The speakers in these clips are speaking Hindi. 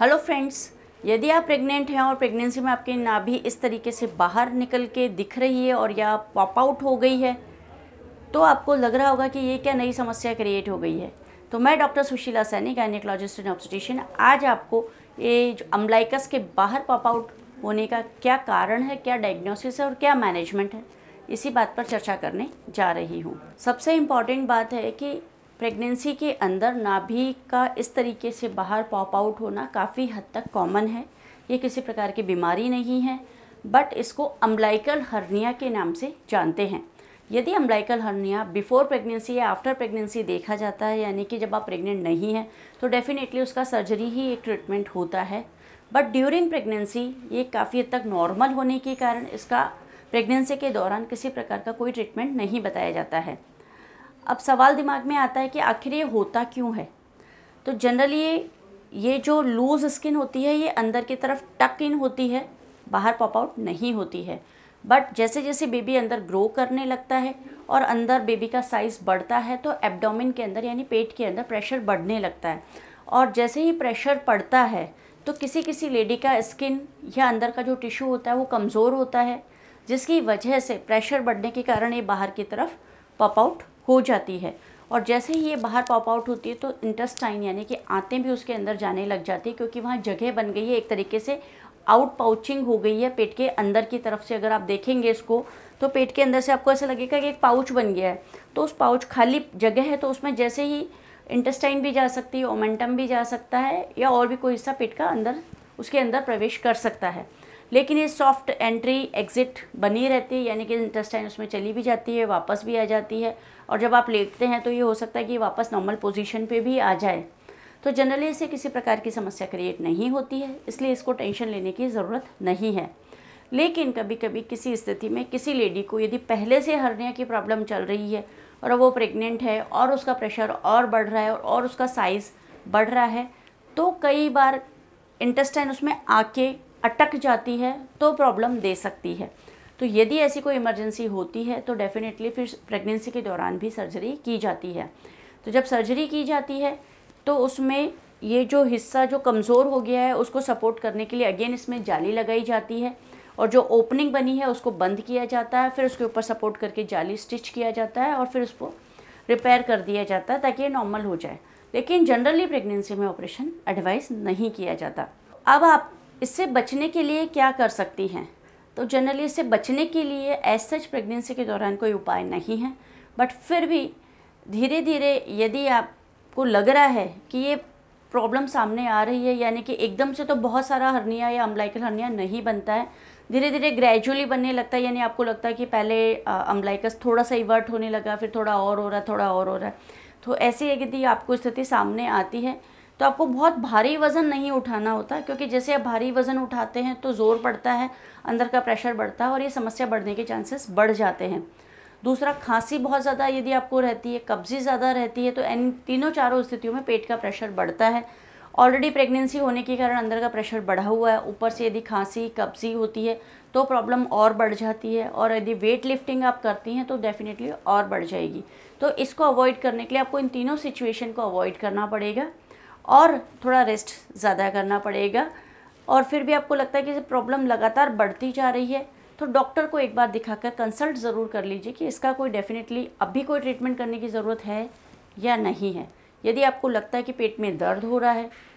हेलो फ्रेंड्स यदि आप प्रेग्नेंट हैं और प्रेगनेंसी में आपकी नाभि इस तरीके से बाहर निकल के दिख रही है और या पॉप आउट हो गई है तो आपको लग रहा होगा कि ये क्या नई समस्या क्रिएट हो गई है तो मैं doctor Sushila Saini gynaecologist and obstetrician आज आपको ये अम्बलाइकस के बाहर पॉप आउट होने का क्या कारण है क्या डायग्नोसिस है और क्या मैनेजमेंट है इसी बात पर चर्चा करने जा रही हूँ सबसे इम्पॉर्टेंट बात है कि प्रेगनेंसी के अंदर नाभि का इस तरीके से बाहर पॉप आउट होना काफ़ी हद तक कॉमन है ये किसी प्रकार की बीमारी नहीं है बट इसको अम्बलाइकल हर्निया के नाम से जानते हैं यदि अम्बलाइकल हर्निया बिफोर प्रेगनेंसी या आफ्टर प्रेगनेंसी देखा जाता है यानी कि जब आप प्रेग्नेंट नहीं हैं तो डेफ़िनेटली उसका सर्जरी ही एक ट्रीटमेंट होता है बट ड्यूरिंग प्रेगनेंसी ये काफ़ी हद तक नॉर्मल होने के कारण इसका प्रेगनेंसी के दौरान किसी प्रकार का कोई ट्रीटमेंट नहीं बताया जाता है अब सवाल दिमाग में आता है कि आखिर ये होता क्यों है तो जनरली ये ये जो लूज़ स्किन होती है ये अंदर की तरफ टक इन होती है बाहर पॉप आउट नहीं होती है बट जैसे जैसे बेबी अंदर ग्रो करने लगता है और अंदर बेबी का साइज़ बढ़ता है तो एब्डोमिन के अंदर यानी पेट के अंदर प्रेशर बढ़ने लगता है और जैसे ही प्रेशर पड़ता है तो किसी किसी लेडी का स्किन या अंदर का जो टिश्यू होता है वो कमज़ोर होता है जिसकी वजह से प्रेशर बढ़ने के कारण ये बाहर की तरफ पॉप आउट हो जाती है और जैसे ही ये बाहर पॉप आउट होती है तो इंटेस्टाइन यानी कि आते भी उसके अंदर जाने लग जाती है क्योंकि वहाँ जगह बन गई है एक तरीके से आउट पाउचिंग हो गई है पेट के अंदर की तरफ से अगर आप देखेंगे इसको तो पेट के अंदर से आपको ऐसा लगेगा कि एक पाउच बन गया है तो उस पाउच खाली जगह है तो उसमें जैसे ही इंटेस्टाइन भी जा सकती है ओमेंटम भी जा सकता है या और भी कोई हिस्सा पेट का अंदर उसके अंदर प्रवेश कर सकता है लेकिन ये सॉफ्ट एंट्री एग्ज़िट बनी रहती है यानी कि इंटेस्टाइन उसमें चली भी जाती है वापस भी आ जाती है और जब आप लेटते हैं तो ये हो सकता है कि वापस नॉर्मल पोजीशन पे भी आ जाए तो जनरली इसे किसी प्रकार की समस्या क्रिएट नहीं होती है इसलिए इसको टेंशन लेने की ज़रूरत नहीं है लेकिन कभी कभी किसी स्थिति में किसी लेडी को यदि पहले से हरनिया की प्रॉब्लम चल रही है और वो प्रेग्नेंट है और उसका प्रेशर और बढ़ रहा है और उसका साइज़ बढ़ रहा है तो कई बार इंटेस्टाइन उसमें आके अटक जाती है तो प्रॉब्लम दे सकती है तो यदि ऐसी कोई इमरजेंसी होती है तो डेफ़िनेटली फिर प्रेगनेंसी के दौरान भी सर्जरी की जाती है तो जब सर्जरी की जाती है तो उसमें ये जो हिस्सा जो कमज़ोर हो गया है उसको सपोर्ट करने के लिए अगेन इसमें जाली लगाई जाती है और जो ओपनिंग बनी है उसको बंद किया जाता है फिर उसके ऊपर सपोर्ट करके जाली स्टिच किया जाता है और फिर उसको रिपेयर कर दिया जाता है ताकि ये नॉर्मल हो जाए लेकिन जनरली प्रेगनेंसी में ऑपरेशन एडवाइस नहीं किया जाता अब आप इससे बचने के लिए क्या कर सकती हैं तो जनरली इससे बचने के लिए एज सच प्रेगनेंसी के दौरान कोई उपाय नहीं है बट फिर भी धीरे धीरे यदि आपको लग रहा है कि ये प्रॉब्लम सामने आ रही है यानी कि एकदम से तो बहुत सारा हर्निया या अम्बलाइकल हर्निया नहीं बनता है धीरे धीरे ग्रेजुअली बनने लगता है यानी आपको लगता है कि पहले अम्बलाइकस थोड़ा सा इवर्ट होने लगा फिर थोड़ा और हो रहा है थोड़ा और हो रहा है तो ऐसे यदि आपको स्थिति सामने आती है तो आपको बहुत भारी वज़न नहीं उठाना होता क्योंकि जैसे आप भारी वज़न उठाते हैं तो ज़ोर पड़ता है अंदर का प्रेशर बढ़ता है और ये समस्या बढ़ने के चांसेस बढ़ जाते हैं दूसरा खांसी बहुत ज़्यादा यदि आपको रहती है कब्जी ज़्यादा रहती है तो इन तीनों चारों स्थितियों में पेट का प्रेशर बढ़ता है ऑलरेडी प्रेगनेंसी होने के कारण अंदर का प्रेशर बढ़ा हुआ है ऊपर से यदि खांसी कब्जी होती है तो प्रॉब्लम और बढ़ जाती है और यदि वेट लिफ्टिंग आप करती हैं तो डेफिनेटली और बढ़ जाएगी तो इसको अवॉइड करने के लिए आपको इन तीनों सिचुएशन को अवॉइड करना पड़ेगा और थोड़ा रेस्ट ज़्यादा करना पड़ेगा और फिर भी आपको लगता है कि प्रॉब्लम लगातार बढ़ती जा रही है तो डॉक्टर को एक बार दिखाकर कंसल्ट ज़रूर कर लीजिए कि इसका कोई डेफिनेटली अभी कोई ट्रीटमेंट करने की ज़रूरत है या नहीं है यदि आपको लगता है कि पेट में दर्द हो रहा है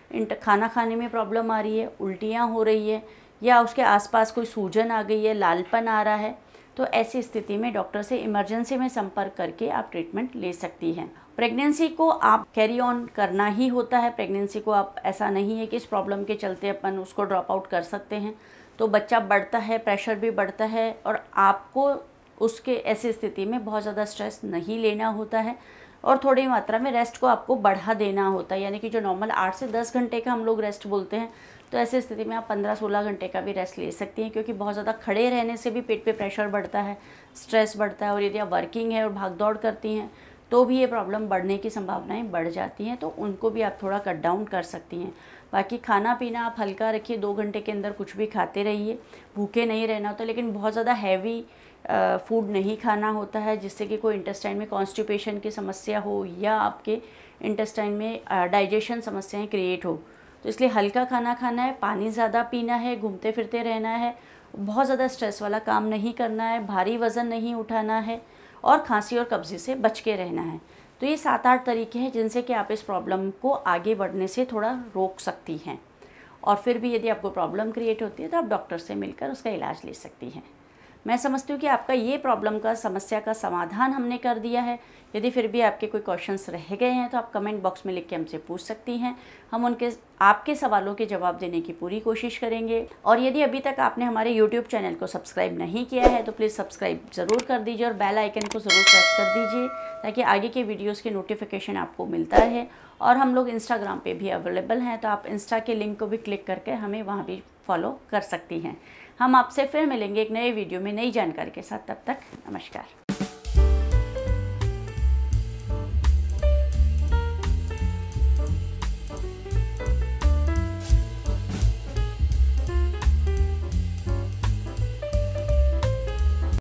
खाना खाने में प्रॉब्लम आ रही है उल्टियाँ हो रही है या उसके आसपास कोई सूजन आ गई है लालपन आ रहा है तो ऐसी स्थिति में डॉक्टर से इमरजेंसी में संपर्क करके आप ट्रीटमेंट ले सकती हैं प्रेगनेंसी को आप कैरी ऑन करना ही होता है प्रेगनेंसी को आप ऐसा नहीं है कि इस प्रॉब्लम के चलते अपन उसको ड्रॉप आउट कर सकते हैं तो बच्चा बढ़ता है प्रेशर भी बढ़ता है और आपको उसके ऐसी स्थिति में बहुत ज़्यादा स्ट्रेस नहीं लेना होता है और थोड़ी मात्रा में रेस्ट को आपको बढ़ा देना होता है यानी कि जो नॉर्मल आठ से दस घंटे का हम लोग रेस्ट बोलते हैं तो ऐसी स्थिति में आप पंद्रह सोलह घंटे का भी रेस्ट ले सकती हैं क्योंकि बहुत ज़्यादा खड़े रहने से भी पेट पे प्रेशर बढ़ता है स्ट्रेस बढ़ता है और यदि आप वर्किंग है और भाग दौड़ करती हैं तो भी ये प्रॉब्लम बढ़ने की संभावनाएँ बढ़ जाती हैं तो उनको भी आप थोड़ा कट डाउन कर सकती हैं बाकी खाना पीना आप हल्का रखिए दो घंटे के अंदर कुछ भी खाते रहिए भूखे नहीं रहना होता लेकिन बहुत ज़्यादा हैवी फूड नहीं खाना होता है जिससे कि कोई इंटेस्टाइन में कॉन्स्टिपेशन की समस्या हो या आपके इंटेस्टाइन में डाइजेशन समस्याएं क्रिएट हो तो इसलिए हल्का खाना खाना है पानी ज़्यादा पीना है घूमते फिरते रहना है बहुत ज़्यादा स्ट्रेस वाला काम नहीं करना है भारी वज़न नहीं उठाना है और खांसी और कब्ज़े से बच के रहना है तो ये सात आठ तरीके हैं जिनसे कि आप इस प्रॉब्लम को आगे बढ़ने से थोड़ा रोक सकती हैं और फिर भी यदि आपको प्रॉब्लम क्रिएट होती है तो आप डॉक्टर से मिलकर उसका इलाज ले सकती हैं मैं समझती हूँ कि आपका ये प्रॉब्लम का समस्या का समाधान हमने कर दिया है यदि फिर भी आपके कोई क्वेश्चंस रह गए हैं तो आप कमेंट बॉक्स में लिख के हमसे पूछ सकती हैं हम उनके आपके सवालों के जवाब देने की पूरी कोशिश करेंगे और यदि अभी तक आपने हमारे YouTube चैनल को सब्सक्राइब नहीं किया है तो प्लीज़ सब्सक्राइब ज़रूर कर दीजिए और बेल आइकन को ज़रूर प्रेस कर दीजिए ताकि आगे के वीडियोज़ के नोटिफिकेशन आपको मिलता रहे और हम लोग इंस्टाग्राम पर भी अवेलेबल हैं तो आप इंस्टा के लिंक को भी क्लिक करके हमें वहाँ भी फॉलो कर सकती हैं हम आपसे फिर मिलेंगे एक नए वीडियो में नई जानकारी के साथ तब तक नमस्कार